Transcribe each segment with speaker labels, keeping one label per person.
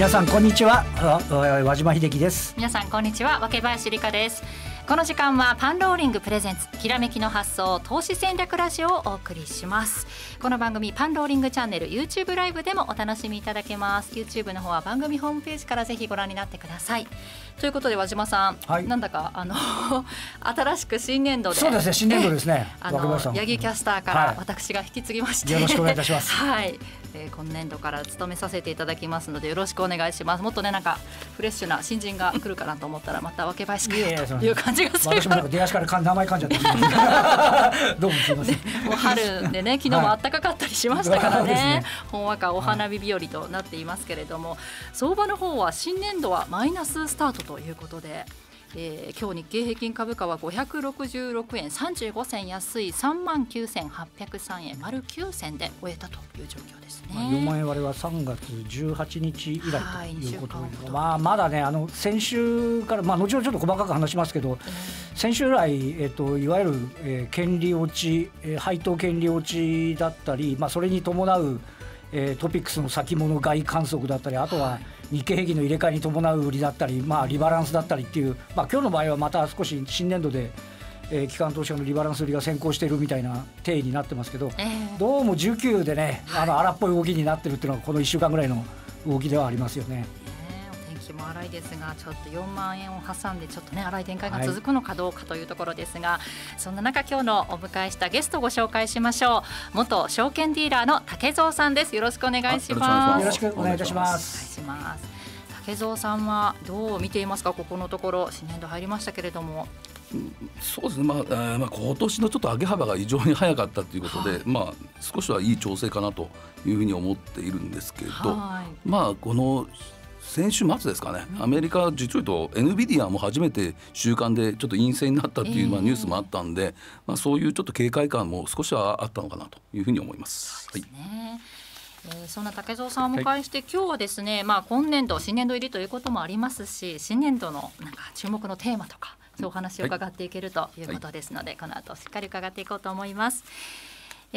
Speaker 1: 皆さんこんにちは和島秀樹です
Speaker 2: 皆さんこんにちは若林理香ですこの時間はパンローリングプレゼンツきらめきの発想投資戦略ラジオをお送りしますこの番組パンローリングチャンネル YouTube ライブでもお楽しみいただけます YouTube の方は番組ホームページからぜひご覧になってくださいということで和島さん、はい、なんだかあの 新しく新年度でそうですね新年度です
Speaker 1: ねあの八木キャスターから
Speaker 2: 私が引き継ぎまして、はい、よろしくお願いいたします はいえー、今年度から務めさせていただきますのでよろしくお願いしますもっとねなんかフレッシュな新人が来るかなと思ったらまたわけばいしかいう感じがする私もな
Speaker 1: んか出足から名前噛んじゃった どうもすいませ
Speaker 2: んもう春でね昨日も暖かかったりしましたからねはいね、ほんわかお花火日和となっていますけれども、はい、相場の方は新年度はマイナススタートということでえー、今日日経平均株価は566円35銭安い3万9803円丸9銭で終えたという状
Speaker 1: 況ですね。まあ、4万円割れは3月18日以来ということで、はい、まあ、まだねあの先週から、まあ、後ほどちょっと細かく話しますけど、えー、先週来、えーと、いわゆる、えー、権利落ち、えー、配当権利落ちだったり、まあ、それに伴う、えー、トピックスの先物外観測だったりあとは、はい日経平均の入れ替えに伴う売りだったり、まあ、リバランスだったりっていう、まあ、今日の場合はまた少し新年度で、えー、機関投資家のリバランス売りが先行しているみたいな定義になってますけど、えー、どうも19でねあの荒っぽい動きになってるっていうのがこの1週間ぐらいの動きではありますよね。
Speaker 2: も荒いですがちょっと4万円を挟んでちょっとね荒い展開が続くのかどうかというところですが、はい、そんな中今日のお迎えしたゲストをご紹介しましょう元証券ディーラーの竹蔵さんですよろしくお願いしま
Speaker 3: すよろしくお願いいたします
Speaker 2: お願いします竹蔵さんはどう見ていますか、ここのところ、新年度入りましたけれども。
Speaker 3: そうですね、まあ、えー、まあ、今年のちょっと上げ幅が異常に早かったということで、はい、まあ、少しはいい調整かなというふうに思っているんですけれど、はい、まあ、この先週末ですかね、アメリカ、実は言うと、NVIDIA も初めて週間でちょっと陰性になったっていう、まあ、ニュースもあったんで、えー、まあ、そういうちょっと警戒感も少しはあったのかなというふうに思います。はい
Speaker 2: えー、そんな竹蔵さんをお迎えして、はい、今日はですね、まあ、今年度新年度入りということもありますし新年度のなんか注目のテーマとかそうお話を伺っていけるということですので、はい、この後しっかり伺っていこうと思います。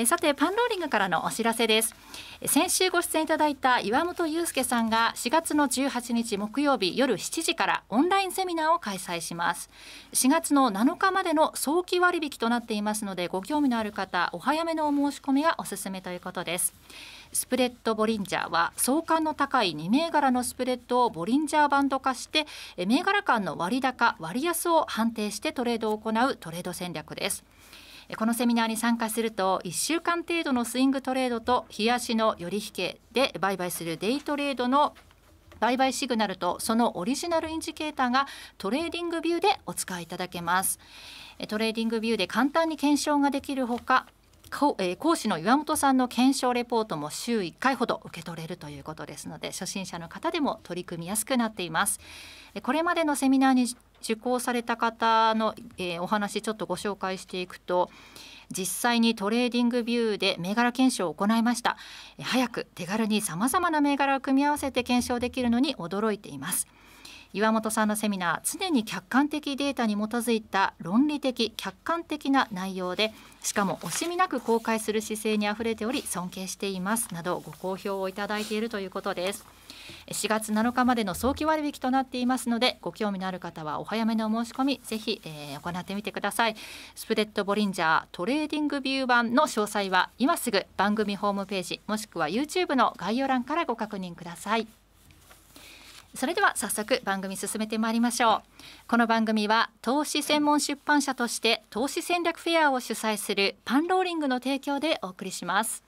Speaker 2: さてパンローリングからのお知らせです先週ご出演いただいた岩本雄介さんが4月の18日木曜日夜7時からオンラインセミナーを開催します4月の7日までの早期割引となっていますのでご興味のある方お早めのお申し込みがおすすめということですスプレッドボリンジャーは相関の高い2銘柄のスプレッドをボリンジャーバンド化して銘柄間の割高割安を判定してトレードを行うトレード戦略ですこのセミナーに参加すると1週間程度のスイングトレードと日足の寄り引けで売買するデイトレードの売買シグナルとそのオリジナルインジケーターがトレーディングビューでお使いいただけますトレーディングビューで簡単に検証ができるほか講師の岩本さんの検証レポートも週1回ほど受け取れるということですので初心者の方でも取り組みやすくなっていますこれまでのセミナーに受講された方の、えー、お話ちょっとご紹介していくと実際にトレーディングビューで銘柄検証を行いました早く手軽にさまざまな銘柄を組み合わせて検証できるのに驚いています岩本さんのセミナー常に客観的データに基づいた論理的客観的な内容でしかも惜しみなく公開する姿勢にあふれており尊敬していますなどご好評をいただいているということです。4月7日までの早期割引となっていますのでご興味のある方はお早めのお申し込みぜひ、えー、行ってみてくださいスプレッドボリンジャートレーディングビュー版の詳細は今すぐ番組ホームページもしくは YouTube の概要欄からご確認くださいそれでは早速番組進めてまいりましょうこの番組は投資専門出版社として投資戦略フェアを主催するパンローリングの提供でお送りします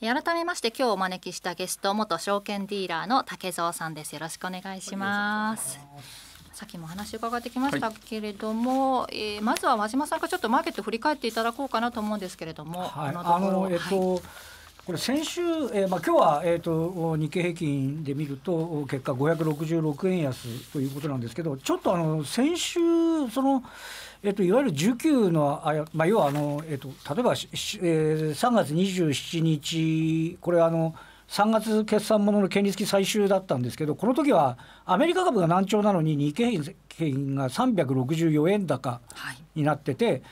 Speaker 2: 改めまして今日お招きしたゲスト元証券ディーラーの竹蔵さんですよろしくお願いしますさっきもお話伺ってきましたけれども、はい、えー、まずは和島さんがちょっとマーケット振り返っていただこうかなと思うんですけれども、はい、あ
Speaker 1: のえっと、はいこれ先週、えーまあ、今日は、えーと日経平均で見ると結果566円安ということなんですけどちょっとあの先週その、えっと、いわゆる19の、あまあ、要はあの、えっと、例えば、えー、3月27日、これあの、3月決算ものの権利付き最終だったんですけど、この時はアメリカ株が難聴なのに、日経平均が364円高になってて、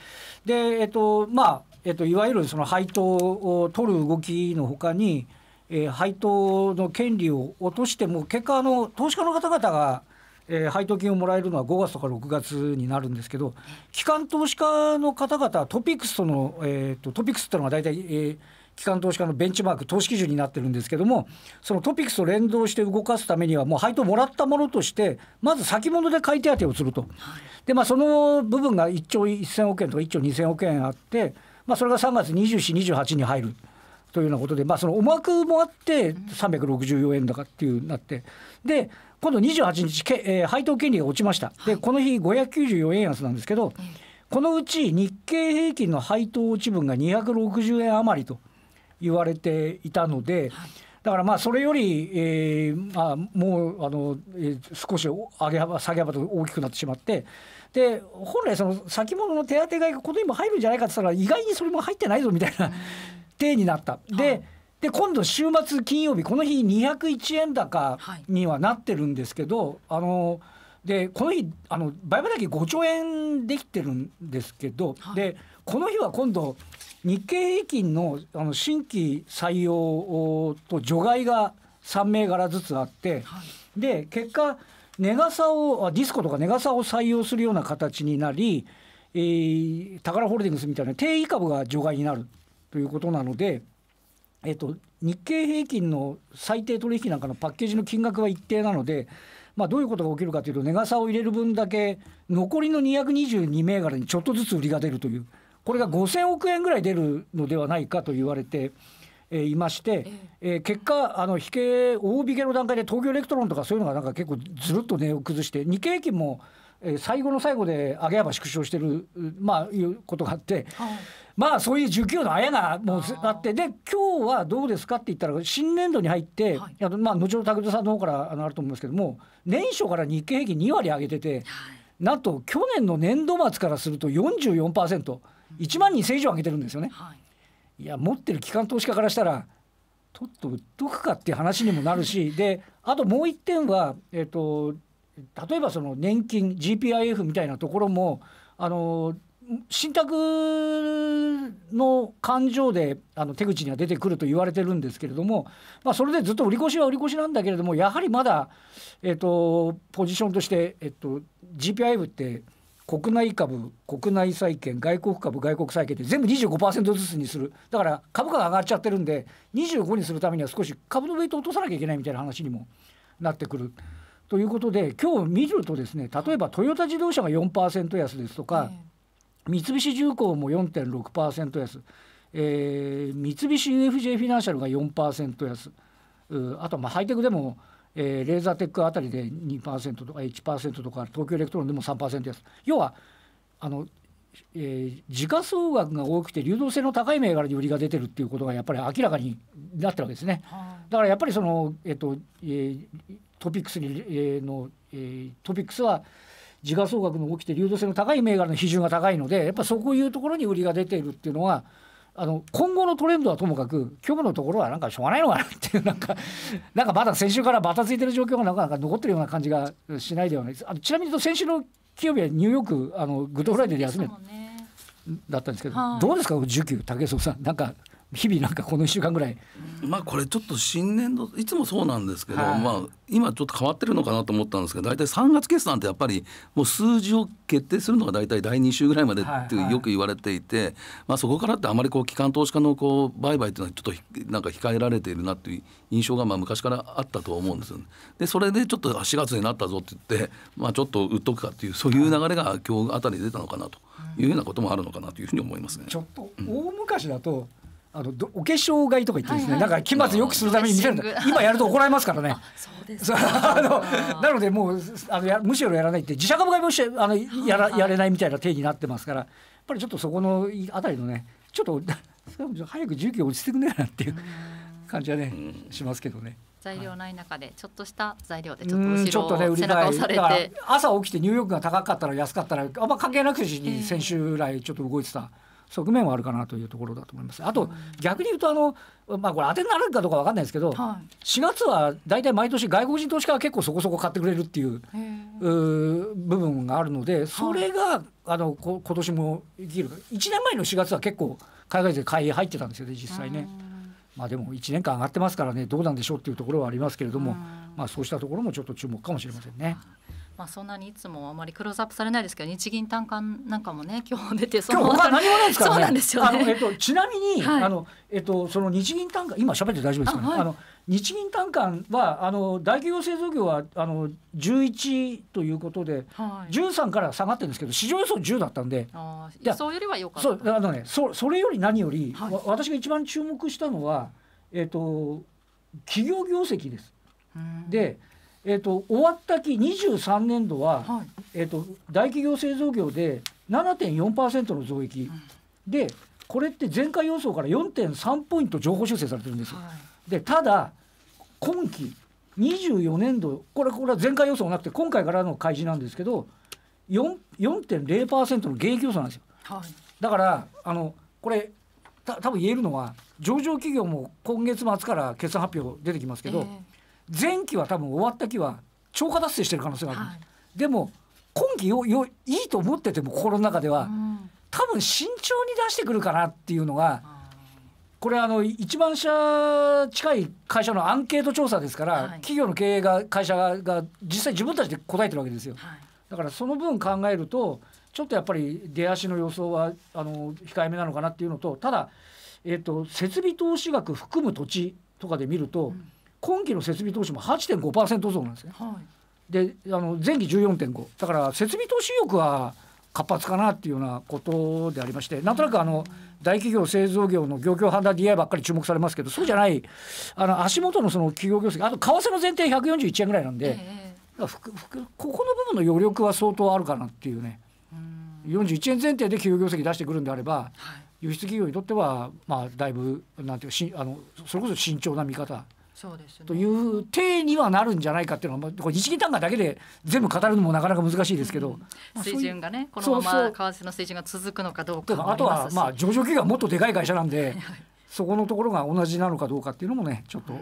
Speaker 1: い、で、えっと、まあ、えっと、いわゆるその配当を取る動きのほかに、えー、配当の権利を落としても、結果あの、投資家の方々が、えー、配当金をもらえるのは5月とか6月になるんですけど機関投資家の方々トピックスとの、えーと、トピックスっていうのが大体、えー、機関投資家のベンチマーク投資基準になってるんですけどもそのトピックスと連動して動かすためにはもう配当もらったものとしてまず先物で買い手当をすると、でまあその部分が1兆1000億円とか1兆2000億円あって、まあ、それが3月2428に入る。というようなことで、まあ、その思惑もあって364円だかっていうなってで今度28日け、えー、配当金利が落ちました、はい、でこの日594円安なんですけど、このうち日経平均の配当落ち分が260円余りと言われていたので、はい、だからまあそれより、えーまあ、もうあの、えー、少し上げ幅下げ幅と大きくなってしまってで本来その先物の手当がこの今入るんじゃないかって言ったら意外にそれも入ってないぞみたいな、うん、手になった。で、はいで今度週末金曜日この日201円高にはなってるんですけど、はい、あのでこの日あの売買だけ5兆円できてるんですけど、はい、でこの日は今度日経平均のあの新規採用と除外が3銘柄ずつあって、はい、で結果値傘をディスコとか値傘を採用するような形になり、えー、宝ホールディングスみたいな定位株が除外になるということなので。えっと、日経平均の最低取引なんかのパッケージの金額は一定なので、まあ、どういうことが起きるかというと、値傘を入れる分だけ、残りの222銘柄にちょっとずつ売りが出るという、これが5000億円ぐらい出るのではないかと言われて。えー、いまして、えー、結果あの引け大引けの段階で東京エレクトロンとかそういうのがなんか結構ずるっと値を崩して日経平均も、えー、最後の最後で上げ幅縮小してるまあいうことがあって、はい、まあそういう需給のあやがもうあってで今日はどうですかって言ったら新年度に入って、はい、まあ後ほど拓さんの方からあのあると思うんですけども年初から日経平均2割上げてて、なんと去年の年度末からすると 44%1 万2000以上上げてるんですよね。はい、いや持ってる機関投資家からしたらちょっと売っとくかっていう話にもなるし であともう一点は、えっと、例えばその年金 GPIF みたいなところもあの信託の勘定であの手口には出てくると言われてるんですけれども、まあ、それでずっと売り越しは売り越しなんだけれどもやはりまだ、えっと、ポジションとして、えっと、GPIF って国内株国内債券外国株外国債券って全部25%ずつにするだから株価が上がっちゃってるんで25にするためには少し株のウェイトを落とさなきゃいけないみたいな話にもなってくる。ということで今日見るとですね例えばトヨタ自動車が4%安ですとか、えー三菱重工も4.6%安、えー、三菱 UFJ フィナンシャルが4%安あとまあハイテクでも、えー、レーザーテックあたりで2%とか1%とか東京エレクトロンでも3%安要はあの、えー、時価総額が多くて流動性の高い銘柄に売りが出てるっていうことがやっぱり明らかになってるわけですね。だからやっぱりその、えっとえー、トピックスに、えー、の、えー、トピックスは時価総額の動きて流動性の高い銘柄の比重が高いのでやっぱそういうところに売りが出ているっていうのはあの今後のトレンドはともかく今日のところはなんかしょうがないのかなっていうなんか なんかまだ先週からばたついてる状況がなかなか残ってるような感じがしないではないですあちなみにと先週の金曜日はニューヨークあのグッドフライデーで休めだったんですけど、どうですか需給武蔵さんなんか日々なんかこの1週間ぐらい
Speaker 3: まあこれちょっと新年度いつもそうなんですけど、はい、まあ今ちょっと変わってるのかなと思ったんですけど大体3月決算ってやっぱりもう数字を決定するのが大体第2週ぐらいまでってよく言われていて、はいはい、まあ、そこからってあまりこう機関投資家のこう売買っていうのはちょっとなんか控えられているなっていう印象がまあ昔からあったと思うんですよ、ね、でそれでちょっと4月になったぞって言って、まあ、ちょっと売っとくかっていうそういう流れが今日あたり出たのかなというようなこともあるのかなというふうに思いますね。ちょっ
Speaker 1: と大昔だと、うんあのお化粧買いとか言ってですね、はいはい、
Speaker 3: なんか期末よくするために見せるんだ今やると怒られます
Speaker 1: からねあのなのでもうあのむしろやらないって自社株買いもしあのやらやれないみたいな義になってますからやっぱりちょっとそこのあたりのねちょっと 早く重機落ちてくねえなっていう感じはねしますけどね。
Speaker 2: 材料ない中でちょっとした材料でちょっと後ろを、ね、背中をされて
Speaker 1: 朝起きてニューヨークが高かったら安かったらあんま関係なくしに先週来ちょっと動いてた。側面はあるかなというところだと思います。あと、逆に言うとあの、まあ、これ当てになるかどうか分かんないですけど、4月は大体毎年外国人投資家は結構そこそこ買ってくれるっていう部分があるのでそれが、あのこ今年も生きる1年前の4月は結構海外で買い入ってたんですよね実際ね。まあ、でも1年間上がってますからねどうなんでしょうっていうところはありますけれども、まあ、そうしたところもちょっと注目かもしれませんね。
Speaker 2: まあ、そんなにいつもあまりクローズアップされないですけど日銀短観なんかもね 今日出てその今日他何もない
Speaker 1: ですからね。そうなんですよ、ね、あのえっとちなみに、はい、あのえっとその日銀短観今喋って大丈夫ですかね。あはい、あの日銀短観はあの大企業製造業はあの十一ということで、はい、から下がってるんですけど市場予想十だったんでああ、そうよりは良かったそうあの、ね、そそれより何より、はい、私が一番注目したのは、えっと、と企業業績です。でえーと、終わった期23年度は、はい、えーと、大企業製造業で7.4%の増益、うん、でこれって前回予想から4.3ポイント上方修正されてるんですよ。はい、でただ今期24年度これこれは前回予想なくて今回からの開示なんですけど4.0%の減益予想なんですよ。はい、だからあのこれた多分言えるのは上場企業も今月末から決算発表出てきますけど、えー前期は多分終わった期は超過達成してる可能性がある、はい、でも今期よよいいと思ってても心の中では、うん、多分慎重に出してくるかなっていうのが、これあの1番社近い会社のアンケート調査ですから、はい、企業の経営が会社が実際自分たちで答えてるわけですよ、はい、だからその分考えるとちょっとやっぱり出足の予想はあの控えめなのかなっていうのとただ、えーと、と設備投資額含む土地とかで見ると、うん今期の設備投資も8.5%増なんですね。はい、であの前期14.5だから設備投資意欲は活発かなっていうようなことでありましてなんとなくあの大企業製造業の業況判断 DI ばっかり注目されますけどそうじゃないあの足元のその企業業績あと為替の前提141円ぐらいなんで、えー、ここの部分の余力は相当あるかなっていうね41円前提で企業業績出してくるんであれば、はい、輸出企業にとってはまあだいぶなんていうかしあのそれこそ慎重な見方そうです、ね、という体にはなるんじゃないかっていうのは、まあ、これ日銀単価だけで全部語るのもなかなか難しいですけど、うんまあ、
Speaker 2: 水準がねこのまま為替の水準が続くのかどうかあとはま
Speaker 1: あ上場企業はもっとでかい会社なんで、そこのところが同じなのかどうかっていうのもねちょっと。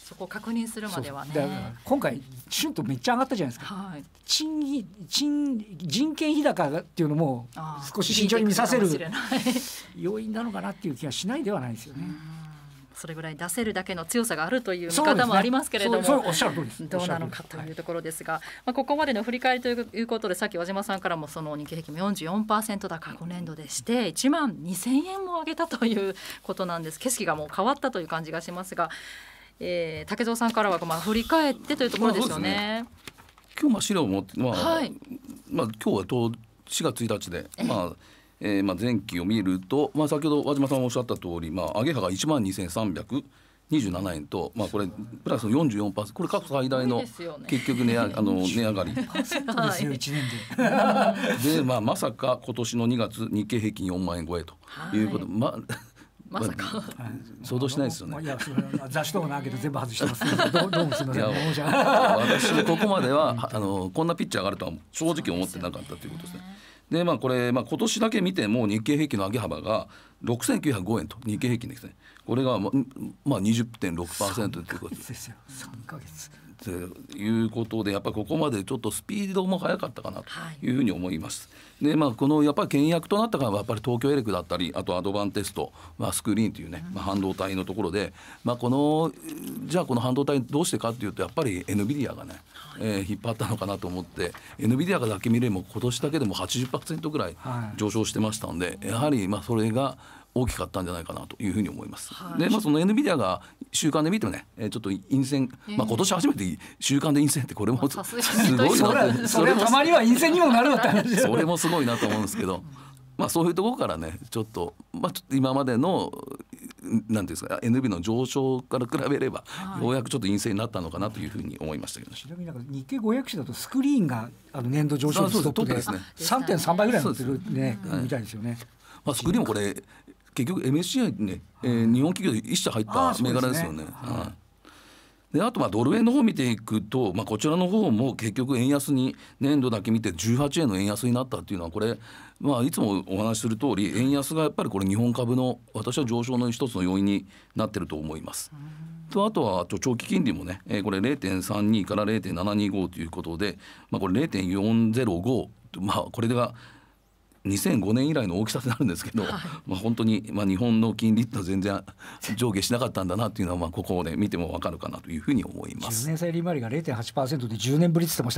Speaker 2: そこ確認するまではね。
Speaker 1: 今回シュンとめっちゃ上がったじゃないですか。はい、賃賃人件費高っていうのも
Speaker 2: 少し慎重に見させる
Speaker 1: 要因なのかなっていう気がしないではないですよね。
Speaker 2: それぐらい出せるだけの強さがあるという見方もありますけれども、どうなのかというところですが、はい、まあ、ここまでの振り返りということでさっき和島さんからもその日経平均44%高5年度でして1万2000円も上げたということなんです景色がもう変わったという感じがしますが、えー、竹蔵さんからはまあ振り返ってというところですよね。まあ、ね
Speaker 3: 今日まあ資料て、まあ、はい、まあ今日は4月1日で、まあえー、まあ前期を見ると、まあ、先ほど和島さんおっしゃった通り、まあ、上げ幅が1万2300 27円と、まあ、これプラス44%これ過去最大の結局値、ね、あの値上がりで、
Speaker 1: でま
Speaker 3: あ、まさか今年の2月日経平均4万円超えということ、はい、ま まさか、想像しないですよね。いや、それは雑誌とかないけど全部外してます、ね。どうどうもすみません。私ここまではあのこんなピッチャーがあるとは正直思ってなかったということですね。でまあこれ、まあ、今年だけ見ても日経平均の上げ幅が6905円と日経平均ですねこれがま、まあ20.6%ということですよ3ヶ月ということでやっぱりここまでちょっとスピードも速かったかなというふうに思います。はいでまあ、このやっぱり倹約となったかはやっぱり東京エレクだったりあとアドバンテスト、まあ、スクリーンというね、まあ、半導体のところで、まあ、このじゃあこの半導体どうしてかっていうとやっぱり NVIDIA がね、えー、引っ張ったのかなと思って NVIDIA がだけ見れば今年だけでも80%ぐらい上昇してましたんで、やはりまあそれが大きかったんじゃないかなというふうに思います。はい、で、まあ、その NVIDIA が週間で見てもね、えちょっと陰線、まあ、今年初めて週間で陰線ってこれもすごいなそれたまに
Speaker 1: は陰線にもなるのって話それも
Speaker 3: すごいなと思うんですけど、まあ、そういうところからねちょっと,、まあ、ちょっと今までのなんですか NB の上昇から比べれば、ようやくちょっと陰性になったのかなというふうに思いましたけど、ね、ちな
Speaker 1: みになんか日経500紙だとスクリーンがあの年度上昇率トップで
Speaker 3: 3.3倍ぐらいになってるね、みたいですよね。まあ、スクリーンもこれ結局 MSCI ね、えー、日本企業で社入った銘柄ですよね。はいであとまあドル円の方を見ていくと、まあ、こちらの方も結局円安に年度だけ見て18円の円安になったっていうのはこれ、まあ、いつもお話しする通り円安がやっぱりこれ日本株の私は上昇の一つの要因になってると思います。とあとは長期金利もね、えー、これ0.32から0.725ということで、まあ、これ0.405まあ、これが2005年以来の大きさになるんですけど、はい、まあ、本当に、まあ、日本の金利って全然上下しなかったんだなっていうのは、まあ、ここを、ね、見ても分かるかなというふうに思いま
Speaker 1: す10年債利回りが0.8%で10年ぶりって言ってまし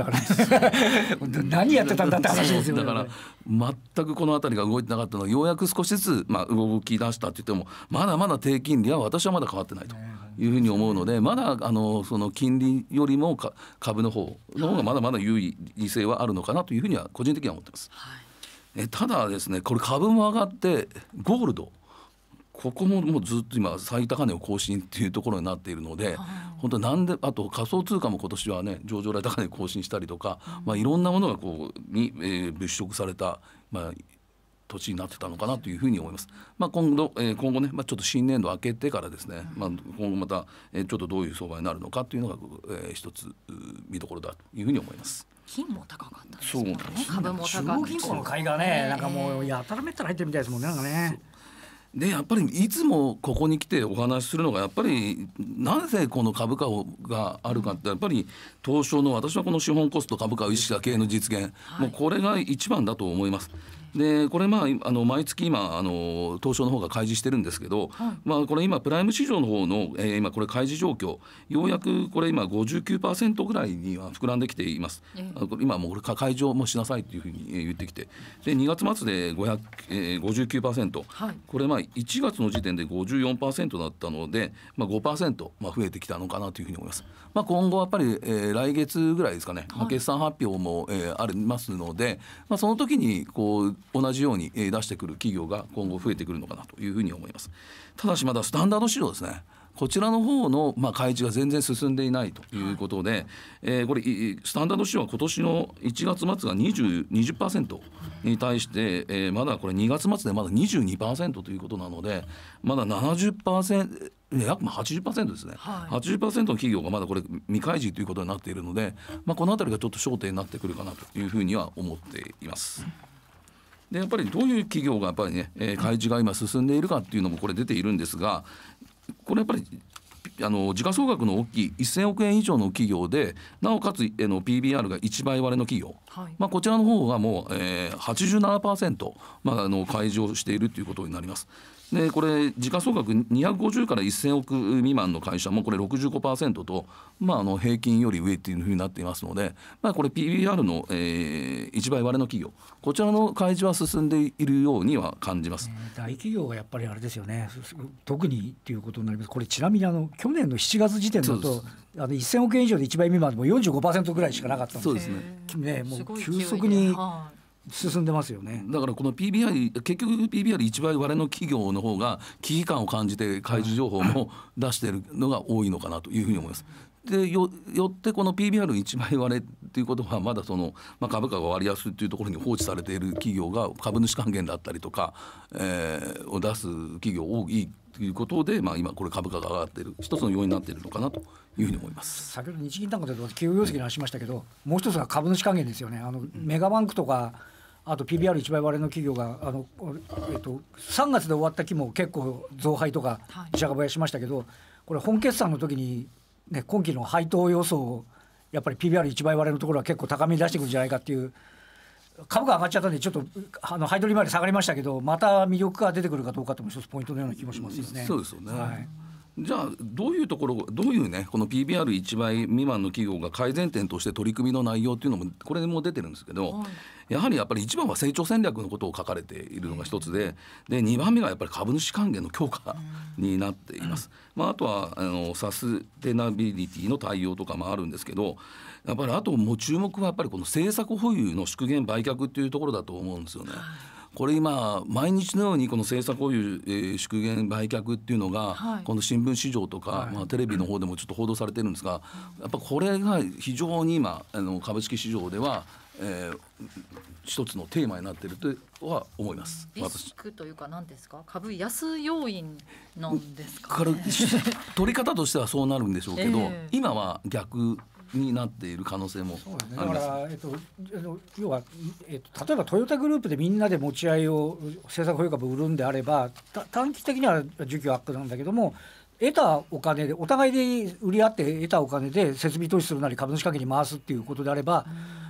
Speaker 1: たから、ね、何やってたんだって話ですよね。だか
Speaker 3: ら全くこの辺りが動いてなかったのはようやく少しずつ、まあ、動き出したって言ってもまだまだ低金利は私はまだ変わってないと。いうふうに思うので、まだあのその金利よりも株の方の方がまだまだ優位性はあるのかなというふうには個人的には思ってます。はいえただですねこれ株も上がってゴールドここももうずっと今最高値を更新っていうところになっているので、本当なんであと仮想通貨も今年はね上場来高値更新したりとか、うん、まあいろんなものがこうに、えー、物色されたまあ年になってたのかなというふうに思います。まあ今度、えー、今後ね、まあちょっと新年度明けてからですね、うん、まあ今後また、えー、ちょっとどういう相場になるのかというのが、えー、一つ見どころだというふうに思います。金も高かったですね。株も高く。中央の買いがね、なんかも
Speaker 1: うやたらめったら入ってるみたいですもんね。なんかね。
Speaker 3: でやっぱりいつもここに来てお話しするのがやっぱりなぜこの株価をがあるかってやっぱり東証の私はこの資本コスト株価を意識した経営の実現、はい、もうこれが一番だと思います。でこれまああの毎月今あの東証の方が開示してるんですけど、はい、まあこれ今プライム市場の方の、えー、今これ開示状況ようやくこれ今59%ぐらいには膨らんできています。えー、今もうこれ開示もしなさいというふうに言ってきてで2月末で500、えー、59%、はい、これまあ1月の時点で54%だったので、まあ5%まあ増えてきたのかなというふうに思います。まあ、今後やっぱり、えー、来月ぐらいですかね、決算発表も、えー、ありますので、まあ、その時にこ同じように、えー、出してくる企業が今後増えてくるのかなというふうに思います。ただしまだスタンダード市場ですねこちらの方のまあ開示が全然進んでいないということで、はい、えー、これスタンダード市場は今年の1月末が 20%, 20に対して、えー、まだこれ2月末でまだ22%ということなのでまだ70%約80%ですね、はい、80%の企業がまだこれ未開示ということになっているので、まあ、この辺りがちょっと焦点になってくるかなというふうには思っています。でやっぱりどういう企業がやっぱりね、えー、開示が今進んでいるかっていうのもこれ出ているんですがこれやっぱりあの時価総額の大きい1000億円以上の企業でなおかつえの PBR が1倍割れの企業、はい、まあ、こちらの方がもう、えー、87%、まあ、あの開示をしているということになります。でこれ時価総額250から1000億未満の会社もこれ65%と、まあ、あの平均より上っていうふうになっていますので、まあ、これ PBR の、えー、1倍割れの企業こちらの開示は進んでいるようには感じます、
Speaker 1: 大企業がやっぱりあれですよね特にということになりますこれちなみにあの去年の7月時点だとあの1000億円以上で1倍未満でも45%ぐらいしかなかったのでそうですねねもう急速に。はい進んでますよね
Speaker 3: だからこの PBI 結局 PBI 一倍れの企業の方が危機感を感じて開示情報も 出してるのが多いのかなというふうに思います。でよよってこの PBR 一枚割れっていうことはまだその、まあ、株価が割安っていうところに放置されている企業が株主還元だったりとか、えー、を出す企業多いということで、まあ、今これ株価が上がっている一つの要因になっているのかなというふうに思います先ほど日
Speaker 1: 銀なんかで企業業績の話しましたけど、うん、もう一つは株主還元ですよねあのメガバンクとか、あと p b r 一倍割れの企業があの、えっと、3月で終わった期も結構増配とか自社がしましたけど、これ本決算の時に、ね、今期の配当予想をやっぱり p b r 一倍割れのところは結構高めに出してくるんじゃないかっていう株価上がっちゃったんでちょっとあの配当利回り下がりましたけどまた魅力が出てくるかどうかとも一つポイントのような気もしますよね。そうですよね、は
Speaker 3: いじゃあどういうところどういうねこの PBR1 倍未満の企業が改善点として取り組みの内容っていうのもこれも出てるんですけど、はい、やはりやっぱり一番は成長戦略のことを書かれているのが一つでで2番目がやっぱり株主還元の強化になっています。うん、まあ、あとはあのサステナビリティの対応とかもあるんですけどやっぱりあともう注目はやっぱりこの政策保有の縮減売却っていうところだと思うんですよね。はいこれ今毎日のようにこの政策保うえー、縮減売却っていうのが、はい、この新聞市場とか、はい、まあ、テレビの方でもちょっと報道されてるんですが、やっぱこれが非常に今あの株式市場では、えー、一つのテーマになっているとは思います。リス
Speaker 2: クというか何ですか株安要因
Speaker 1: なんです
Speaker 3: か、ね、取り方としてはそうなるんでしょうけど、えー、今は逆になっている可能性もありま
Speaker 1: す。えっと、要は、えっと、例えばトヨタグループでみんなで持ち合いを政策保有株売るんであれば短期的には需給アップなんだけども得たお金でお互いで売り合って得たお金で設備投資するなり株主関係に回すっていうことであれば、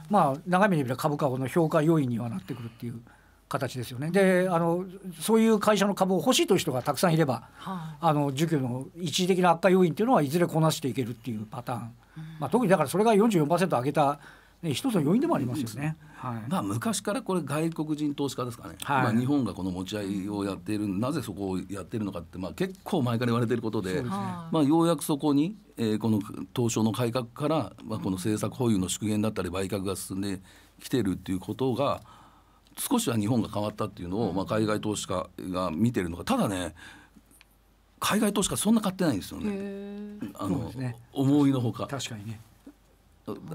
Speaker 1: まあ、長目で見れば株価の評価要因にはなってくるっていう。形ですよねであのそういう会社の株を欲しいという人がたくさんいれば、はあ、あの需給の一時的な悪化要因っていうのはいずれこなしていけるっていうパターン、まあ、特にだからそれが44%上げたね、一つの要因でもありますよね。はい、まあ昔
Speaker 3: からこれ外国人投資家ですかね、はい、まあ、日本がこの持ち合いをやっているなぜそこをやっているのかって、まあ、結構前から言われていることで、ね、まあ、ようやくそこに、えこの東証の改革から、まあ、この政策保有の縮減だったり売却が進んできてるっていうことが少しは日本が変わったっていうのを、まあ、海外投資家が見てるのがただね海外投資家そんな買ってないんですよね。あの、ね、思いのほか。確かにね。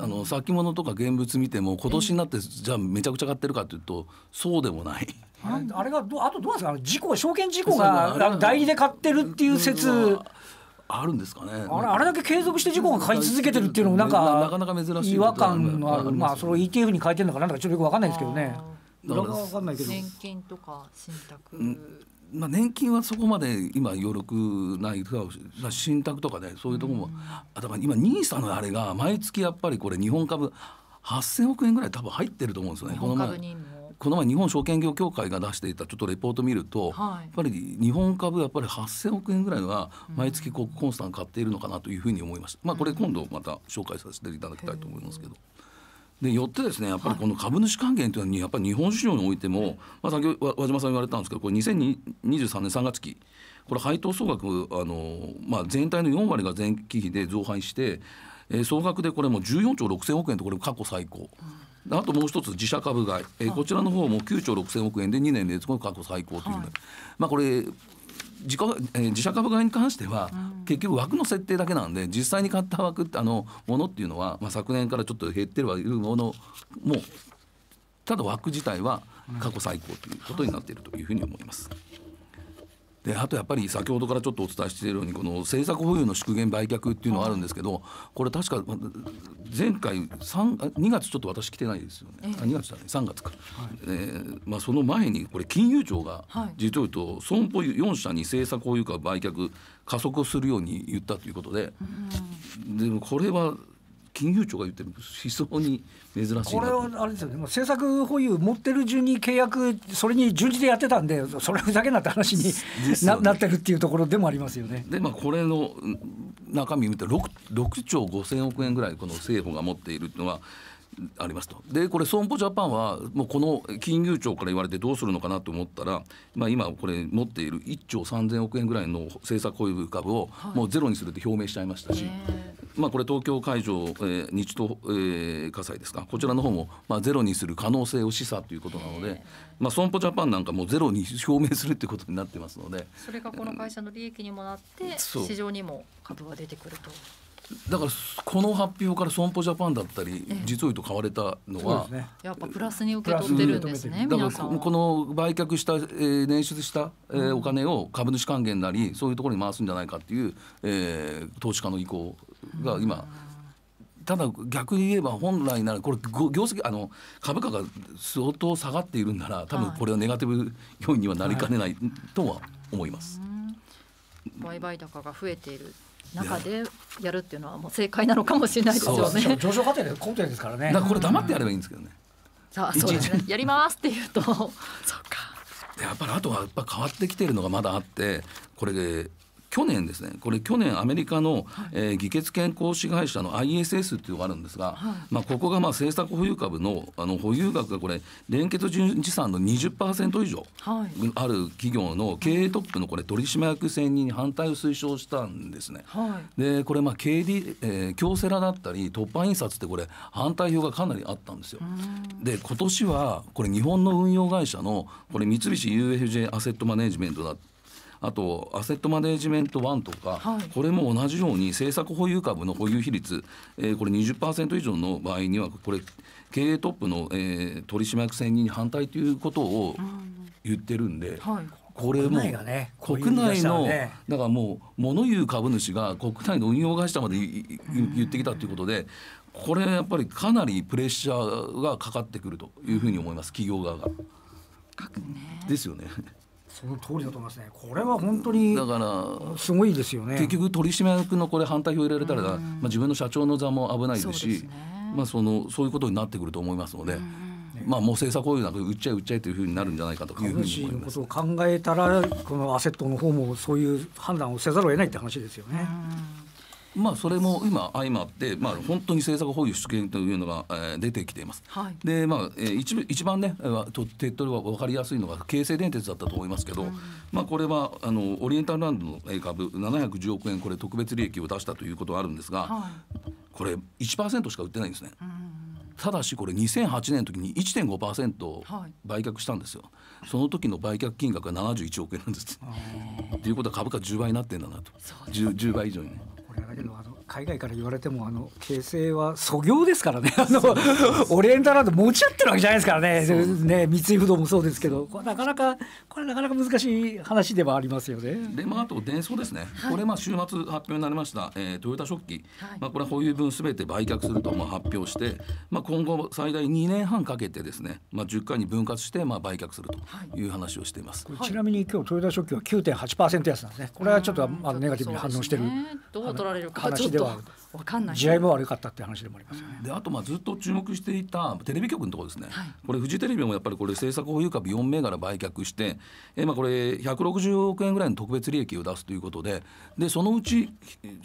Speaker 3: あの先物とか現物見ても今年になってじゃあめちゃくちゃ買ってるかというとそうでもない。
Speaker 1: あれあれがどあとどうなんですか事故証券事故が代理で買ってるっていう説。
Speaker 3: あるんですかねあれあれ
Speaker 1: だけ継続して事故が買い続けてるっていうのもなんかなかなか珍しい違和感のあるまあそれを ETF に変えてるのかなんだかちょっとよく分かんないですけどね。
Speaker 3: 分かんないけど年
Speaker 1: 金とか信託、うん
Speaker 3: まあ、年金はそこまで今余力ないかし信託とかねそういうところも、うん、あだから今ニーサのあれが毎月やっぱりこれ日本株8,000億円ぐらい多分入ってると思うんですよね。この前この前日本証券業協会が出していたちょっとレポート見ると、はい、やっぱり日本株やっぱり8,000億円ぐらいは毎月こうコンスタン買っているのかなというふうに思いました。まあこれ今度また紹介させていただきたいと思いますけど。うんでよってですねやっぱりこの株主還元というのにやっぱり日本市場においても、はい、まあ、先ほど和島さん言われたんですけどこれ2023年3月期これ配当総額あの、まあ、全体の4割が前期比で増配して、えー、総額でこれも14兆6千億円とこれ過去最高。うん、あともう一つ自社株買い、えー、こちらの方も9兆6千億円で2年連続の過去最高というはい、まあこれ自家自社株買いに関しては、結局枠の設定だけなんで実際に買った枠ってあのものっていうのは、まあ、昨年からちょっと減ってるはいるものもただ枠自体は過去最高ということになっているというふうに思います。であとやっぱり先ほどからちょっとお伝えしているようにこの政策保有の縮減売却っていうのはあるんですけどこれ確か前回2月ちょっと私来てないですよね、2月だね3月か、はい、えー、まあ、その前にこれ金融庁が実を言うと損保4社に政策保有か売却加速するように言ったということで、でもこれは金融庁が言ってる非常に珍しいこれ
Speaker 1: はあれですよね、政策保有持ってる順に契約、それに順次でやってたんで、それふざけんなって話になね、なってるっていうところでもありますよね。で、ま
Speaker 3: あ、これの中身見て 6, 6兆5000億円ぐらい、この政府が持っているのは、ありますとでこれ損保ジャパンはもうこの金融庁から言われてどうするのかなと思ったら、まあ、今これ持っている1兆3000億円ぐらいの政策保有株をもうゼロにするって表明しちゃいましたし、はい、まあ、これ東京会場、えー、日東、えー、火災ですかこちらの方もまあゼロにする可能性を示唆ということなので、まあ、損保ジャパンなんかもゼロに表明するってことになってますので
Speaker 2: それがこの会社の利益にもなって市場にも株が出てくると。
Speaker 3: だからこの発表から損保ジャパンだったり、実を言うと買われたのは、ね、
Speaker 2: やっぱプラスに受け取ってるんですね。だから
Speaker 3: この売却した、えー、捻出した、えー、お金を株主還元なりそういうところに回すんじゃないかっていう、えー、投資家の意向が今。ただ逆に言えば本来ならこれ業績あの株価が相当下がっているんなら多分これはネガティブ要因にはなりかねないとは思います。
Speaker 2: 売買高が増えている中でやるっていうのはもう正解なのかもしれないですよ
Speaker 3: ね。上昇過程でコンテですからね。だからこれ黙ってやればいいんですけどね。
Speaker 2: さあ、そうですね。やりますって言うと、そう
Speaker 3: か。やっぱりあとはやっぱ変わってきてるのがまだあってこれで去年ですねこれ去年アメリカの、はい、えー、議決権行使会社の ISS っていうのがあるんですが、はい、まあ、ここがまあ政策保有株のあの保有額がこれ連結純資産の20%以上ある企業の経営トップのこれ取締役選任に反対を推奨したんですね。はい、でこれまあ KD、えー、京セラだったり突破印刷ってこれ反対票がかなりあったんですよ。で今年はこれ日本の運用会社のこれ三菱 UFJ アセットマネジメントだってあとアセットマネジメント1とか、はい、これも同じように政策保有株の保有比率、えー、これ20%以上の場合にはこれ経営トップの、えー、取締役選任に反対ということを言ってるんで、うんはいこれも国内のだからもう物言う株主が国内の運用会社まで言ってきたということでこれやっぱりかなりプレッシャーがかかってくるというふうに思います企業側が。ですよね。
Speaker 1: その通りだと思いますね。こ
Speaker 3: れは本当にだからすごいですよね。結局取締役のこれ反対票入れられたら、まあ自分の社長の座も危ないですし、すね、まあそのそういうことになってくると思いますので。まあ、もう政策こういうなんか売っちゃい売っちゃいというふうになるんじゃないかというふうに思います株主
Speaker 1: のことを考えたらこのアセットの方もそういう判断をせざるを得ないって話ですよね。
Speaker 3: まあ、それも今相まって、まあ、本当に政策保有主権というのが、えー、出てきています。はい、で、まあ、えー、一一番ねと手っ取りは分かりやすいのが京成電鉄だったと思いますけど、うん、まあ、これはあのオリエンタルランドの株710億円これ特別利益を出したということはあるんですが、はい、これ1%しか売ってないんですね。うんただしこれ2008年の時に1.5%売却したんですよ、はい、その時の売却金額が71億円なんです。ということは株価10倍になってんだなと 10, 10倍以上にね。让他
Speaker 1: 去撸走。海外から言われてもあの形成は素業ですからねあのオリエンタルランド持ち合ってるわけじゃないですからねね三井不動もそうですけどこれなかなかこれなかなか難しい話ではありますよね。
Speaker 3: でまああと伝送ですね、はい、これまあ週末発表になりました、えー、トヨタ食器、はい、まあ、これは保有分すべて売却するとまあ発表して、まあ、今後最大2年半かけてですね、まあ、10回に分割してまあ売却するという話をしています、は
Speaker 1: い、ちなみに今日トヨタ食器は9.8%安なんですねこれはちょっとあのネガティブに反応してる、どう取られるか話で Yeah. 分かんない試合も悪かったって話
Speaker 3: でもありますよね。であとまあずっと注目していたテレビ局のところですね、はい、これフジテレビもやっぱりこれ政策保有株4銘柄売却してえ、まあ、これ160億円ぐらいの特別利益を出すということででそのうち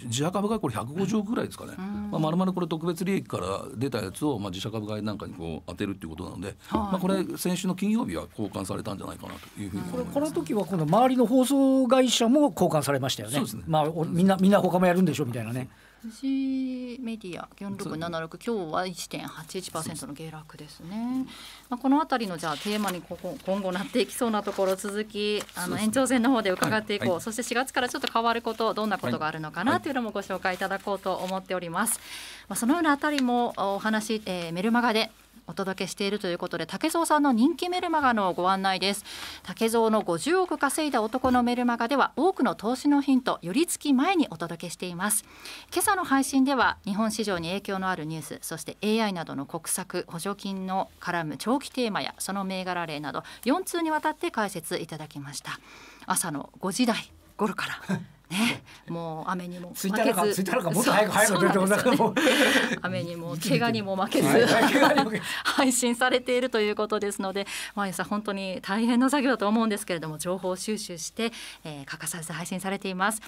Speaker 3: 自社株買いこれ150億ぐらいですかね、まあ、まるこれ特別利益から出たやつをまあ自社株買いなんかにこう当てるっていうことなので、はい、まあ、これ先週の金曜日は交換されたんじゃないかなというふうに、ね、
Speaker 1: これこの時はこの周りの放送会社も交換されましたよね。まあ、みんなみんな他もやるんでしょうみたいなね。
Speaker 2: 富士メディア4676今日は1.81%の下落ですね。まあこのあたりのじゃあテーマに今後なっていきそうなところ続きあの延長戦の方で伺っていこう、はいはい、そして4月からちょっと変わることどんなことがあるのかなというのもご紹介いただこうと思っております。まあそのようなあたりもお話、えー、メルマガでお届けしているということで竹蔵さんの人気メルマガのご案内です竹蔵の50億稼いだ男のメルマガでは多くの投資のヒント寄り付き前にお届けしています今朝の配信では日本市場に影響のあるニュースそして AI などの国策補助金の絡む長期テーマやその銘柄例など4通にわたって解説いただきました朝の5時台頃からね、もう雨にも負けず。ついたのか、ついたのか、もっと早く早く出て雨にも 怪我にも負けず、配信されているということですので、毎朝本当に大変な作業だと思うんですけれども、情報収集して、えー、欠かさず配信されています、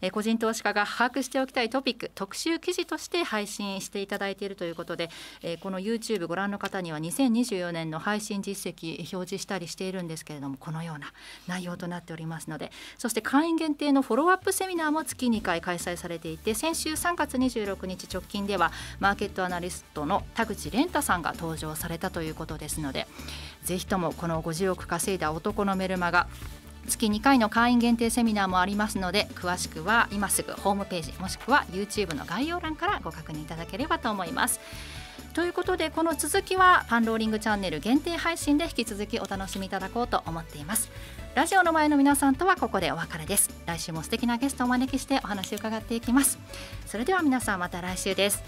Speaker 2: えー。個人投資家が把握しておきたいトピック、特集記事として配信していただいているということで、えー、この YouTube ご覧の方には2024年の配信実績表示したりしているんですけれども、このような内容となっておりますので、そして会員限定のフォローアッププセミナーも月2回開催されていて先週3月26日直近ではマーケットアナリストの田口蓮太さんが登場されたということですのでぜひともこの50億稼いだ男のメルマガ月2回の会員限定セミナーもありますので詳しくは今すぐホームページもしくは YouTube の概要欄からご確認いただければと思います。ということでこの続きはパンローリングチャンネル限定配信で引き続きお楽しみいただこうと思っていますラジオの前の皆さんとはここでお別れです来週も素敵なゲストをお招きしてお話を伺っていきますそれでは皆さんまた来週です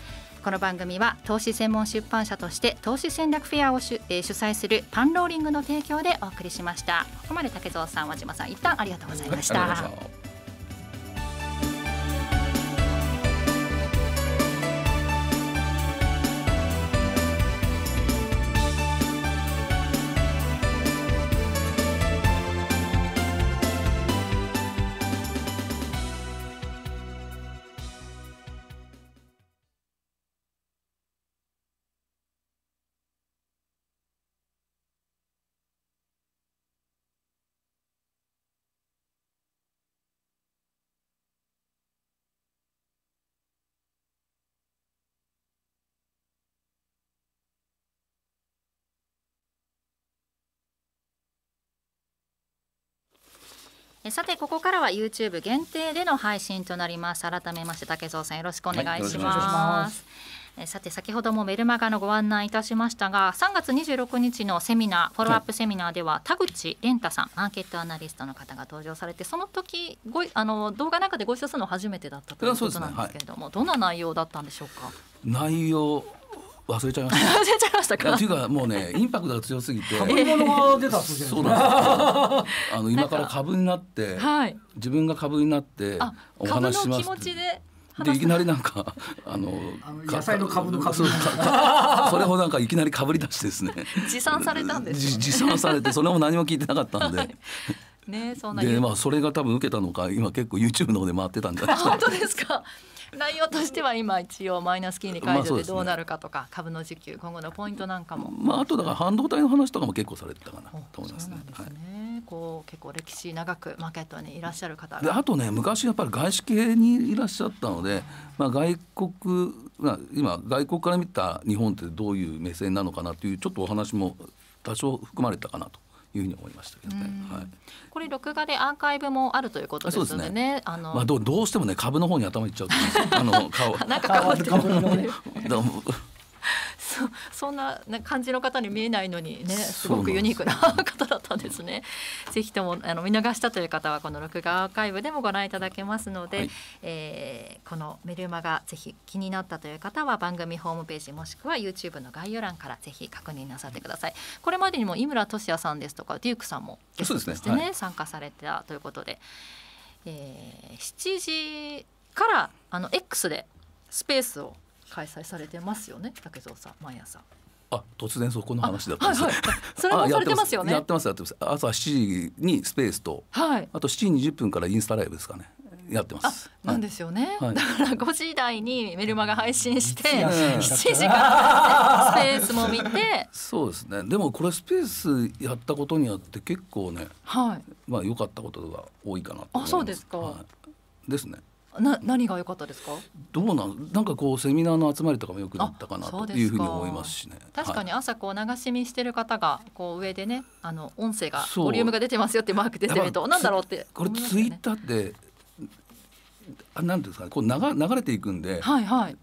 Speaker 2: この番組は投資専門出版社として投資戦略フェアを主,、えー、主催するパンローリングの提供でお送りしましたここまで竹蔵さん和島さん一旦ありがとうございました、はいえさてここからは YouTube 限定での配信となります改めまして竹蔵さんよろしくお願いします、はい、えさて先ほどもメルマガのご案内いたしましたが3月26日のセミナーフォローアップセミナーでは、田口蓮太さんマーケットアナリストの方が登場されてその時ごいあの動画の中でご一緒するの初めてだったということなんですけれども、ねはい、どんな内容だったんでしょうか
Speaker 3: 内容忘れちゃいました 忘
Speaker 2: れちゃいましたかという
Speaker 3: かもうね インパクトが強すぎてそうなんですあの今から株になって、はい、自分が株になってお話しますでいきなりなんか あの野菜の株の株それをなんかいきなりかぶり出してですね持参さ
Speaker 2: れたんです持参され
Speaker 3: てそれも何も聞いてなかったんで、はい、
Speaker 2: ねそんなでま
Speaker 3: あそれが多分受けたのか今結構 YouTube の方で回ってたんじゃないですか本当
Speaker 2: ですか内容としては今一応マイナス金利解除でどうなるかとか、株の時給今後のポイントなんかも、
Speaker 3: まあ、あとだから半導体の話とかも結構されてたかなと思いますね。ね
Speaker 2: こう結構歴史長くマーケットにいらっしゃる方であ
Speaker 3: とね昔やっぱり外資系にいらっしゃったので、まあ、外国、まあ、今外国から見た日本ってどういう目線なのかなというちょっとお話も多少含まれたかなというふうに思いましたけどね、はい、
Speaker 2: これ録画でアーカイブもあるということですのね、ね、あのまあど
Speaker 3: うどうしてもね株の方に頭いっちゃうとあの顔 なんか顔ね、
Speaker 2: そそんな感じの方に見えないのにねすごくユニークな方だったんですね。ぜひともあの見逃したという方はこの録画アーカイブでもご覧いただけますので、はい、えー、このメルマがぜひ気になったという方は番組ホームページもしくは YouTube の概要欄からぜひ確認なさってください。これまでにも井村俊哉さんですとかデュークさんもゲストとしてね、ねはい、参加されたということで、えー、7時からあの X でスペースを開催されてますよね竹蔵さん毎朝。
Speaker 3: あ突然そこの話だったんです、はいはい、それもされてますよねやってますやってます朝7時にスペースと、はい、あと7時20分からインスタライブですかねやってます。
Speaker 2: なんですよね、はい、だから5時台にメルマが配信して、ね、7時からスペースも見て
Speaker 3: そうですねでもこれスペースやったことによって結構ね、はい、まあ良かったことが多いかなと思いますあそうですか、はい、ですね
Speaker 2: な何が良かったですか
Speaker 3: どうなんなんかこうセミナーの集まりとかもよくなったかなというふうに思いますしね
Speaker 2: 確かに朝こう流し見してる方がこう上でねあの音声がボリュームが出てますよってマーク出てるとなんだろうって、ね、
Speaker 3: これツイッターってあなんですかねこう流流れていくんで、はいはい、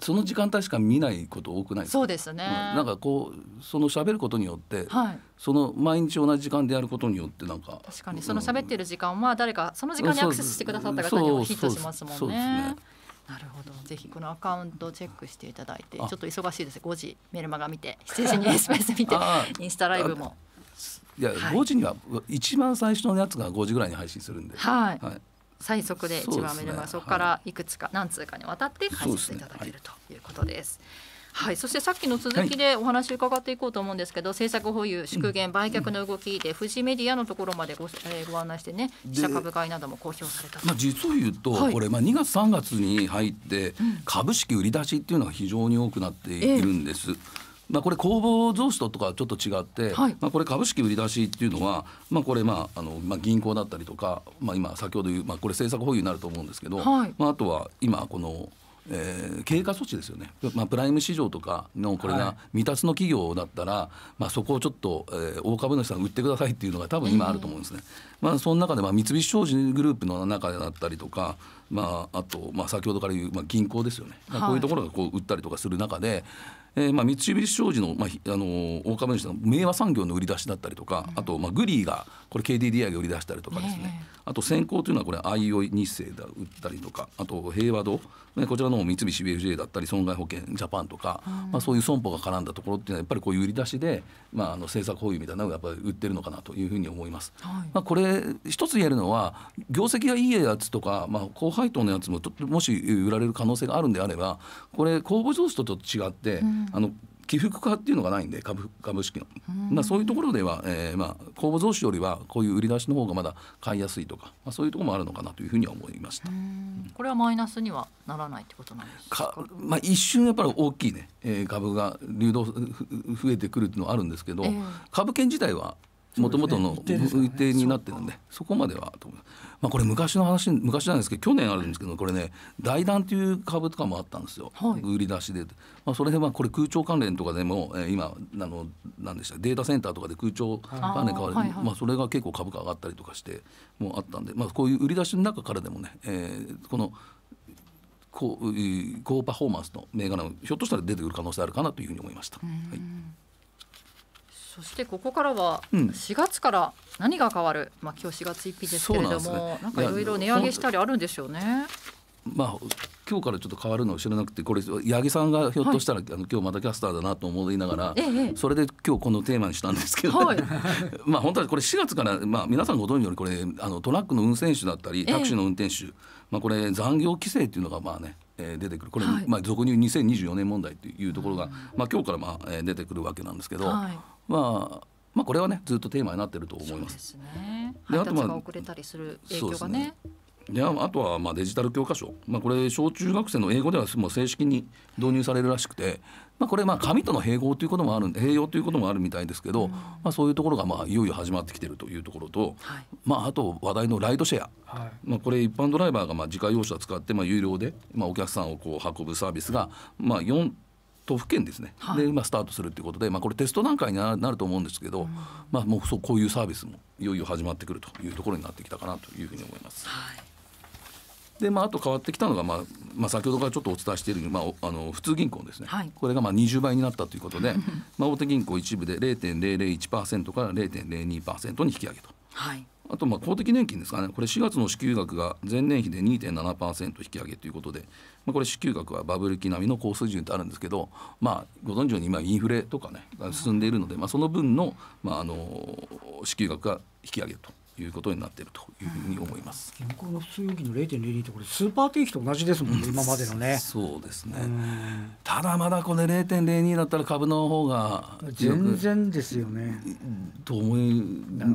Speaker 3: その時間帯しか見ないこと多くないですかそうですね、なんかこうその喋ることによって、はい、その毎日同じ時間でやることによってなんか確かにそ
Speaker 2: の喋ってる時間は誰かその時間にアクセスしてくださった方にもヒットしますもんね。ねなるほどぜひこのアカウントをチェックしていただいてちょっと忙しいです5時メルマガ見て7 時にスペース見てインスタライブも
Speaker 3: いや、はい、5時には一番最初のやつが5時ぐらいに配信するんで、はい、はい
Speaker 2: 最速で一番目の前、ね、そこからいくつか、何通かにわたって解説いただける、ということです。はい、そしてさっきの続きでお話伺っていこうと思うんですけど、はい、政策保有、縮減、売却の動きで、富士メディアのところまでご,、えー、ご案内してね、自社株買いなども公表され
Speaker 3: たまあ、実を言うと、はい、これ、まあ、2月、3月に入って、株式売り出しっていうのが非常に多くなっているんです。えーまあ、これ公募増資ととかちょっと違って、はい、まあ、これ株式売り出しっていうのは、まあ、これ、まああのまあ、銀行だったりとか、まあ、今先ほど言う、まあ、これ政策保有になると思うんですけど、はい、まあ、あとは今このえー、経過措置ですよね、まあ、プライム市場とかのこれが未達の企業だったら、はい、まあ、そこをちょっと、えー、大株主さん売ってくださいっていうのが多分今あると思うんですね。えー、まあ、その中で、まあ、三菱商事グループの中だったりとか、まあ、あと、まあ、先ほどから言う、まあ、銀行ですよね、まあ、こういうところがこう売ったりとかする中で、えー、まあ、三菱商事の、まあ、あの大株主の明和産業の売り出しだったりとか、あと、まあ、グリーがこれ KDDI が売り出したりとかですね、あと先行というのはこれ IOI 日清だ売ったりとかあと平和堂こちらの三菱 b f j だったり損害保険ジャパンとか、まあ、そういう損保が絡んだところっていうのはやっぱりこういう売り出しで、まあ、あの政策保有みたいなのをやっぱり売ってるのかなというふうに思います。はい、まあ、これ一つ言えるのは業績がいいやつとか、まあ、高配当のやつももし売られる可能性があるんであればこれ公募上司と違って、うん、あの起伏化っていうのがないんで株株式の、まあ、そういうところでは、えーまあ、公募増資よりはこういう売り出しの方がまだ買いやすいとか、まあ、そういうところもあるのかなというふうには思いました、うん、
Speaker 2: これはマイナスにはならないってことなんで
Speaker 3: すかまあ、一瞬やっぱり大きいね、えー、株が流動増えてくるっていうのはあるんですけど、えー、株券自体はもともとの一定になってるんでそこまではと思います。まあ、これ昔の話昔なんですけど去年あるんですけどこれね大団という株とかもあったんですよ、はい、売り出しで、まあ、それでまあこれ空調関連とかでも、えー、今あの何でしたデータセンターとかで空調関連買われて、はまあ、それが結構株価上がったりとかしてもあったんで、まあ、こういう売り出しの中からでもね、えー、この高高パフォーマンスの銘柄もひょっとしたら出てくる可能性あるかなというふうに思いました。はい
Speaker 2: そしてここからは4月から何が変わる、うん、まあ今日4月1日ですけれどもなん、ね,、かいろいろ値上げしたりあるんですよね。
Speaker 3: まあ今日からちょっと変わるのを知らなくてこれ八木さんがひょっとしたら、はい、あの今日またキャスターだなと思いながら、ええ、それで今日このテーマにしたんですけど、はい、まあ本当はこれ4月から、まあ、皆さんご存知のようにこれあのトラックの運転手だったりタクシーの運転手、え、まあ、これ残業規制っていうのがまあねえ出てくるこれ、はい、まあ、俗に言う2024年問題というところが、まあ、今日からまあ、え出てくるわけなんですけど、はい、まあまあ、これはねずっとテーマになってると思います。
Speaker 2: であとまあ遅れたりする影響がね。
Speaker 3: であとはまあデジタル教科書、まあ、これ小中学生の英語ではもう正式に導入されるらしくて、まあ、これまあ紙との併合ということもある併用ということもあるみたいですけど、うん、まあ、そういうところがまあいよいよ始まってきてるというところと、はい、まあ、あと話題のライドシェア、はい、まあ、これ一般ドライバーがまあ自家用車を使ってまあ有料でまあお客さんをこう運ぶサービスがまあ4都府県ですね、はい、で、まあ、スタートするということで、まあ、これテスト段階になると思うんですけど、うん、まあ、もうそうこういうサービスもいよいよ始まってくるというところになってきたかなというふうに思います。はいでまあ、あと変わってきたのが、まあまあ、先ほどからちょっとお伝えしているように、まあ、あの普通銀行ですね、はい、これがまあ20倍になったということで まあ大手銀行一部で0.001%から0.02%に引き上げと。はいあとまあ公的年金ですかね、これ4月の支給額が前年比で2.7%引き上げということで、まあ、これ、支給額はバブル期並みの高水準ってあるんですけど、まあ、ご存知のように今、インフレとかね、進んでいるので、まあ、その分の,、まああの支給額が引き上げるということになっているというふうに思います。
Speaker 1: 銀行の普通預金の0.02
Speaker 3: ってこれスーパー定期と同じですもんね、今までのね。そうですね。ただまだこれ0.02だったら株の方が全
Speaker 1: 然ですよね。と思い。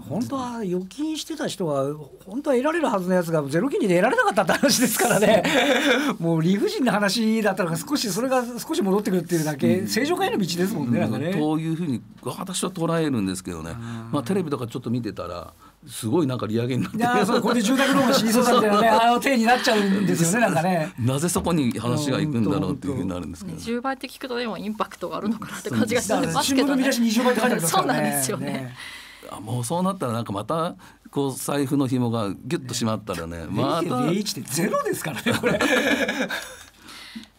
Speaker 1: 本当は預金してた人は本当は得られるはずのやつがゼロ金利で得られなかったって話ですからね。もう理不尽な話だったら少しそれが少し戻ってくるっていうだけ、正常
Speaker 3: 化への道ですもんね。というふうに私は捉えるんですけどね。まあテレビとかちょっと見てたら。すごいなんか利上げになっていやそうこれで住宅ローン死にそうだみたいなねあの手になっちゃうんですよねなんかねなぜそこに話がいくんだろうっていうふうになるんですけど、
Speaker 2: ね、10倍って聞くとでもインパクトがあるのかなって感じがするんすけど、ね、新聞の見出し20倍って書いてありますからねそうなんですよね
Speaker 3: あもうそうなったらなんかまたこう財布の紐がギュッと締まったらね、ね、また0.01ってゼロですからねこれ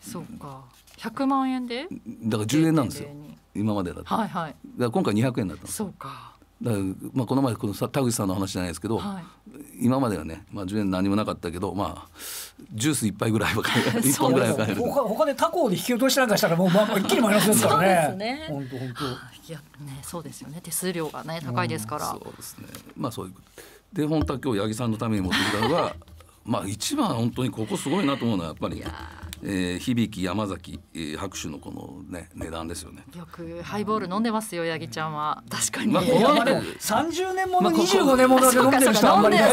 Speaker 2: そうか100万円で
Speaker 3: だから10円なんですよ今までだと、はいはい、だ今回200円だったんですそうかまあ、この前この田口さんの話じゃないですけど、はい、今まではね、まあ、10円何もなかったけど、まあ、ジュース1杯ぐらいは買える 本ぐらいは買える
Speaker 1: 他で他校で引き落としなんかしたらもう、まあ、一気にマイナスですからね。ね
Speaker 2: 本当本ねそうですよね手数料がね高いですから、
Speaker 3: うん、そうですねまあそういうで本当は今日八木さんのために持ってきたのが まあ一番本当にここすごいなと思うのはやっぱり。えー、響き山崎、えー、拍手のこのね値段ですよね。
Speaker 2: よくハイボール飲んでますよ八木ちゃんは確かに。まあ、このまま
Speaker 3: 三
Speaker 1: 十年もの二十五年もので飲んでる人あんまりね。こ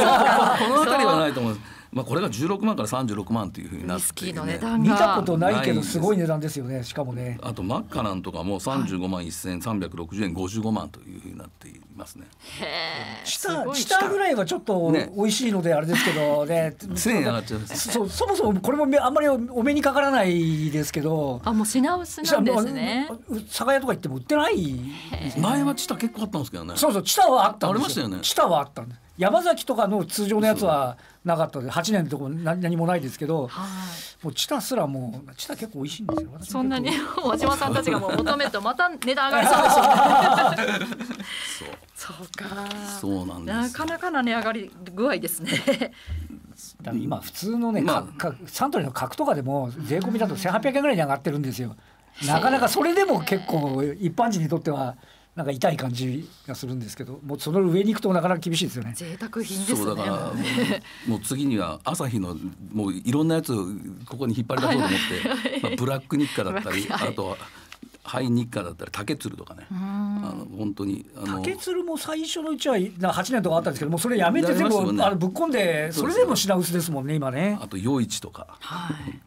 Speaker 1: の辺りは
Speaker 3: ないと思います。まあ、これが16万から36万というふうになって、
Speaker 1: ね、見たことないけどすごい値段ですよねしかもね
Speaker 3: あとマッカランとかも35万1360円55万というふうになっていますね
Speaker 1: 下下ぐらいはちょっと美味しいのであれですけど ね1000円上がっちゃいますそそもそもこれもあんまりお目にかからないですけどあもう品薄なんですね酒屋とか行っても売ってない、前はチタ結構あったんですけどねそうそうチタはあったありましたよねチタはあったんです山崎とかの通常のやつはなかったで8年のとこ何何もないですけど、はもうチタすらもうチタ結構美味しいんですよそんなに和島
Speaker 2: さんたちがもう求めるとまた値段上がりそ
Speaker 3: うでし そうかそうなんな
Speaker 2: かなかな値上がり具合ですね
Speaker 3: 今普
Speaker 1: 通のね、まあ、サントリーの角とかでも税込みだと1800円ぐらいに上がってるんですよ。なかなかそれでも結構一般人にとってはなんか痛い感じがするんですけどもうその上に行くとなかなか厳しいですよね贅沢品ですねそうだからも
Speaker 3: うもう次には朝日のもういろんなやつここに引っ張り出そうと思って、まあ、ブラック日課だったり、はい、あとは。ハイ日課だったら竹鶴とかねあの本当にあの竹
Speaker 1: 鶴も最初のうちは8年とかあったんですけどもそれやめて全部、ね、あのぶっ込んでそれでも
Speaker 3: 品薄ですもんね今ねあと夜一とか、はい、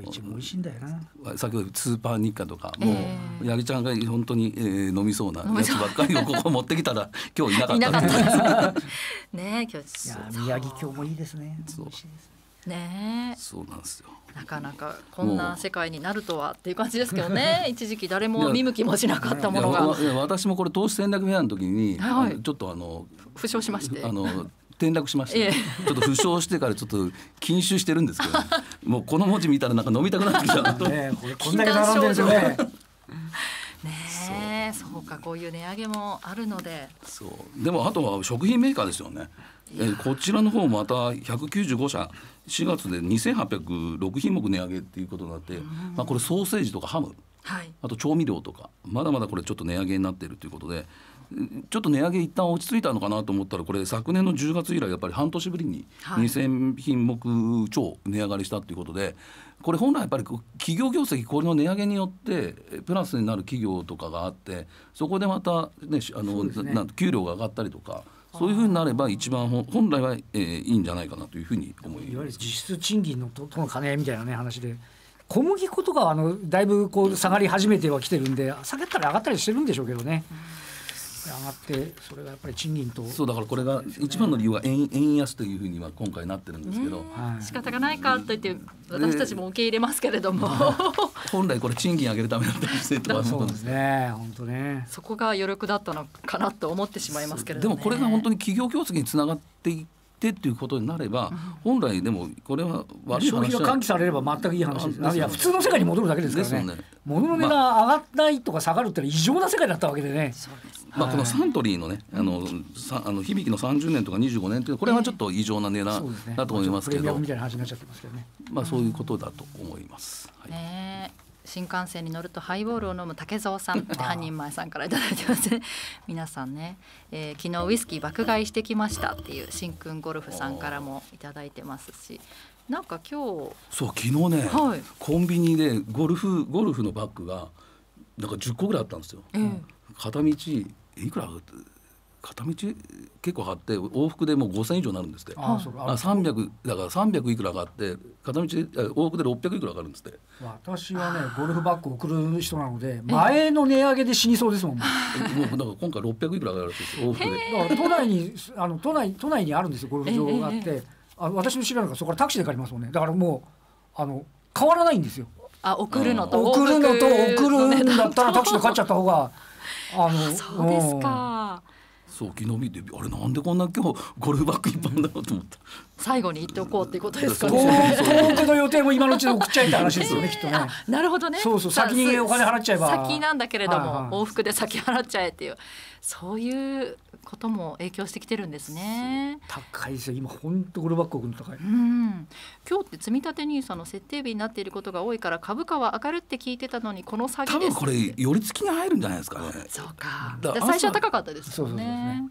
Speaker 3: もいちご美味しいんだよな先ほどスーパー日課とか、もう八木ちゃんが本当に、えー、飲みそうなやつばっかりを ここ持ってきたら今日いなかった
Speaker 1: ね 今日いや宮城今日もいいですねそうねそうなんですよ
Speaker 2: なかなかこんな世界になるとはっていう感じですけどね一時期誰も見向きもしなかったものが
Speaker 3: 私もこれ投資戦略部屋の時に、はい、ちょっとあの
Speaker 2: 負傷しましてあの
Speaker 3: 転落しまして、ちょっと負傷してからちょっと禁酒してるんですけど、ね、もうこの文字見たらなんか飲みたくなってきたなとね、こんだけ並んでるね。ね
Speaker 2: そうかこういう値上げもあるので
Speaker 3: そうでもあとは食品メーカーですよねえこちらの方また195社4月で2806品目値上げっていうことになって、まあ、これソーセージとかハム、はい、あと調味料とかまだまだこれちょっと値上げになっているということでちょっと値上げ一旦落ち着いたのかなと思ったらこれ昨年の10月以来やっぱり半年ぶりに2,000品目超値上がりしたということで。これ本来やっぱり企業業績これの値上げによってプラスになる企業とかがあってそこでまた、ね、あの、ね、なん給料が上がったりとか。そういうふうになれば一番本来は、えー、いいんじゃないかなというふうに思
Speaker 1: いますいわゆる実質賃金のととの兼ね合いみたいな、ね、話で小麦粉とかあのだいぶこう下がり始めてはきてるんで下げたら上がったりしてるんでしょうけどね。うん上がってそれがやっぱり
Speaker 3: 賃金とそうだからこれが、一番の理由は円円安というふうには今回なってるんですけど、はい、仕方
Speaker 2: がないかと言って私たちも受け入れますけれども、え
Speaker 3: ー、本来これ賃金上げるためだったりしてとはそうですね本当ねそ
Speaker 2: こが余力だったのかなと思ってしまいますけれども、ね、でもこれが
Speaker 3: 本当に企業業績につながっていくってっていうことになれば、本来でもこれは悪い話消費が喚起されれば全くいい話ですいや普通の世界に戻るだけですからねね物の値が
Speaker 1: 上がらないとか下がるってのは異常な世界だったわけでね。まあ、このサ
Speaker 3: ントリーのね、あの、さ、あの響きの三十年とか二十五年という、これはちょっと異常な値段だと思いますけど。まあ、そういうことだと思います。
Speaker 2: はい、ね新幹線に乗るとハイボールを飲む竹蔵さんって半人前さんから頂いてますね 皆さんね、えー、昨日ウイスキー爆買いしてきましたっていうしんくんゴルフさんからも頂いてますしなんか今日
Speaker 3: そう昨日ね、はい、コンビニでゴルフゴルフのバッグがなんか10個ぐらいあったんですよ、うん、片道いくら片道結構張って往復でもう5,000以上なるんですってああ300だから300いくらがあって片道往復で600いくら上がるんですって
Speaker 1: 私はねゴルフバッグ送る人な
Speaker 3: ので前
Speaker 1: の値上げで死にそうですもんも
Speaker 3: うだから今回600いくら上がるんですよ 往復
Speaker 1: で都内にあの都内都内にあるんですよゴルフ場があって、あ私の知らないからそこからタクシーで帰りますもんねだからもうあの変わらないんですよ
Speaker 2: あ送るのと送るのと送るんだったら タク
Speaker 1: シーで買っちゃった方があの
Speaker 2: そうですか、
Speaker 3: そう昨日見てあれなんでこんな今日ゴルフバッグいっぱいんだろうと思った
Speaker 2: 最後に言っておこうっていうことですか
Speaker 3: ね。登
Speaker 1: 録の予定も今のうちに送っちゃいって話ですよね、きっとね。
Speaker 2: なるほどね。そうそう先にお金払っちゃえば。先なんだけれども、往復で先払っちゃえっていうそういうことも影響してきてるんですね。
Speaker 1: 高いですよ。今本当これバック君高い。う
Speaker 2: ん。今日って積立ニーサの設定日になっていることが多いから株価は上がるって聞いてたのにこの下げ多分これ
Speaker 3: 寄り付きに入るんじゃないですかね。そうか。最初は高
Speaker 2: かったですそうそうね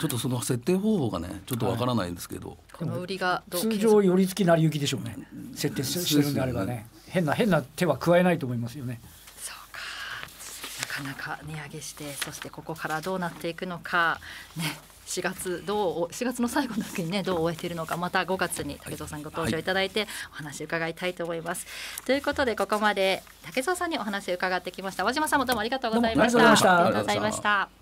Speaker 3: ちょっとその設定方法がねちょっとわからないんですけど、は
Speaker 1: この売りが通常寄り付き成り行きでしょうね設定してるんであればね変な変な手は加えないと思いますよね。そ
Speaker 2: うかなかなか値上げしてそしてここからどうなっていくのかね4月どう4月の最後の時にねどう終えているのかまた5月に竹蔵さんご登場いただいてお話伺いたいと思います、はい、ということでここまで竹蔵さんにお話伺ってきました和島さんもどうもありがとうございましたありがとうございました